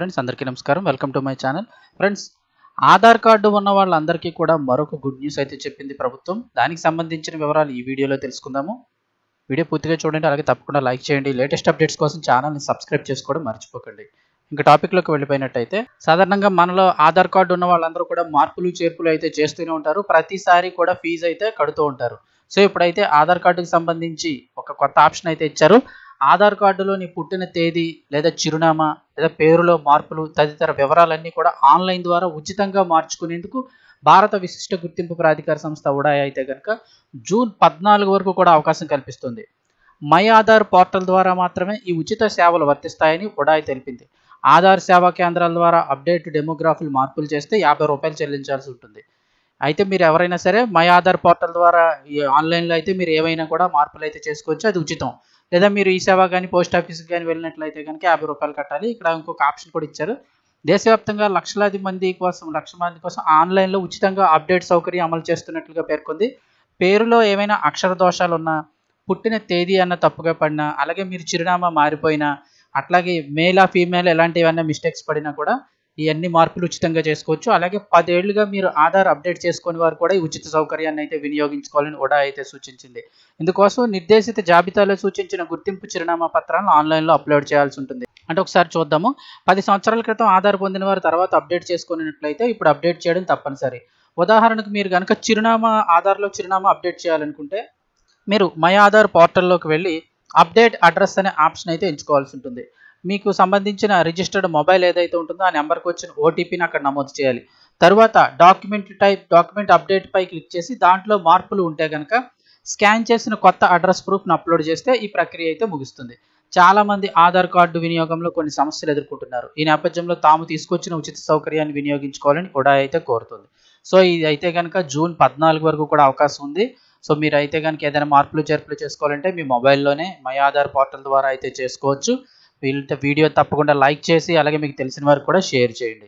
friends అందరికీ నమస్కారం welcome to my channel friends Aadhaar card ఉన్న వాళ్ళందరికీ కూడా మరొక గుడ్ న్యూస్ అయితే చెప్పింది ప్రభుత్వం దానికి సంబంధించిన వివరాలు ఈ వీడియోలో తెలుసుకుందాము వీడియో పూర్తిగా చూడండి అలాగే తప్పకుండా లైక్ చేయండి లేటెస్ట్ అప్డేట్స్ కోసం ఛానల్ని సబ్స్క్రైబ్ చేసుకోవడం మర్చిపోకండి ఇంకా టాపిక్లోకి వెళ్ళిపోయినట్టయితే సాధారణంగా మనలో ఆధార్ కార్డు ఉన్న వాళ్ళందరూ కూడా మార్పులు చేర్పులు అయితే చేస్తూనే ఉంటారు ప్రతిసారి కూడా ఫీజు అయితే కడుతూ ఉంటారు సో ఇప్పుడైతే ఆధార్ కార్డుకి సంబంధించి ఒక కొత్త ఆప్షన్ అయితే ఇచ్చారు ఆధార్ కార్డులో నీ పుట్టిన తేదీ లేదా చిరునామా లేదా పేరులో మార్పులు తదితర వివరాలన్నీ కూడా ఆన్లైన్ ద్వారా ఉచితంగా మార్చుకునేందుకు భారత విశిష్ట గుర్తింపు ప్రాధికార సంస్థ ఉడాయ్ అయితే కనుక జూన్ పద్నాలుగు వరకు కూడా అవకాశం కల్పిస్తుంది మై ఆధార్ పోర్టల్ ద్వారా మాత్రమే ఈ ఉచిత సేవలు వర్తిస్తాయని ఉడాయ్ తెలిపింది ఆధార్ సేవా కేంద్రాల ద్వారా అప్డేట్ డెమోగ్రాఫీలు మార్పులు చేస్తే యాభై రూపాయలు చెల్లించాల్సి ఉంటుంది అయితే మీరు ఎవరైనా సరే మై ఆధార్ పోర్టల్ ద్వారా ఆన్లైన్లో అయితే మీరు ఏమైనా కూడా మార్పులు అయితే చేసుకోవచ్చు అది ఉచితం లేదా మీరు ఈ సేవ కానీ పోస్ట్ ఆఫీస్కి కానీ వెళ్ళినట్లయితే కనుక యాభై రూపాయలు కట్టాలి ఇక్కడ ఇంకొక ఆప్షన్ కూడా ఇచ్చారు దేశవ్యాప్తంగా లక్షలాది మంది కోసం లక్ష మంది కోసం ఆన్లైన్లో ఉచితంగా అప్డేట్ సౌకర్యం అమలు చేస్తున్నట్లుగా పేర్కొంది పేరులో ఏమైనా అక్షర దోషాలు ఉన్నా పుట్టిన తేదీ అన్న తప్పుగా పడినా అలాగే మీరు చిరునామా మారిపోయినా అట్లాగే మేల్ ఆ ఫీమేల్ ఎలాంటివన్నా మిస్టేక్స్ పడినా కూడా ఇవన్నీ మార్పులు ఉచితంగా చేసుకోవచ్చు అలాగే పదేళ్లుగా మీరు ఆధార్ అప్డేట్ చేసుకుని వారు కూడా ఈ ఉచిత సౌకర్యాన్ని అయితే వినియోగించుకోవాలని కూడా అయితే సూచించింది ఇందుకోసం నిర్దేశిత జాబితాలో సూచించిన గుర్తింపు చిరునామా పత్రాలను ఆన్లైన్లో అప్లోడ్ చేయాల్సి ఉంటుంది అంటే ఒకసారి చూద్దాము పది సంవత్సరాల క్రితం ఆధార్ పొందిన వారు తర్వాత అప్డేట్ చేసుకున్నట్లయితే ఇప్పుడు అప్డేట్ చేయడం తప్పనిసరి ఉదాహరణకు మీరు కనుక చిరునామా ఆధార్లో చిరునామా అప్డేట్ చేయాలనుకుంటే మీరు మై ఆధార్ పోర్టల్లోకి వెళ్ళి అప్డేట్ అడ్రస్ అనే ఆప్షన్ అయితే ఎంచుకోవాల్సి ఉంటుంది మీకు సంబంధించిన రిజిస్టర్డ్ మొబైల్ ఏదైతే ఉంటుందో ఆ నెంబర్కి వచ్చిన ఓటీపీని అక్కడ నమోదు చేయాలి తర్వాత డాక్యుమెంట్ టైప్ డాక్యుమెంట్ అప్డేట్ పై క్లిక్ చేసి దాంట్లో మార్పులు ఉంటే కనుక స్కాన్ చేసిన కొత్త అడ్రస్ ప్రూఫ్ను అప్లోడ్ చేస్తే ఈ ప్రక్రియ అయితే ముగుస్తుంది చాలామంది ఆధార్ కార్డు వినియోగంలో కొన్ని సమస్యలు ఎదుర్కొంటున్నారు ఈ నేపథ్యంలో తాము తీసుకొచ్చిన ఉచిత సౌకర్యాన్ని వినియోగించుకోవాలని కూడా అయితే కోరుతుంది సో ఇది అయితే కనుక జూన్ పద్నాలుగు వరకు కూడా అవకాశం ఉంది సో మీరు అయితే కనుక ఏదైనా మార్పులు చేర్పులు చేసుకోవాలంటే మీ మొబైల్లోనే మై ఆధార్ పోర్టల్ ద్వారా అయితే చేసుకోవచ్చు వీళ్ళ వీడియో తప్పకుండా లైక్ చేసి అలాగే మీకు తెలిసిన వారికి కూడా షేర్ చేయండి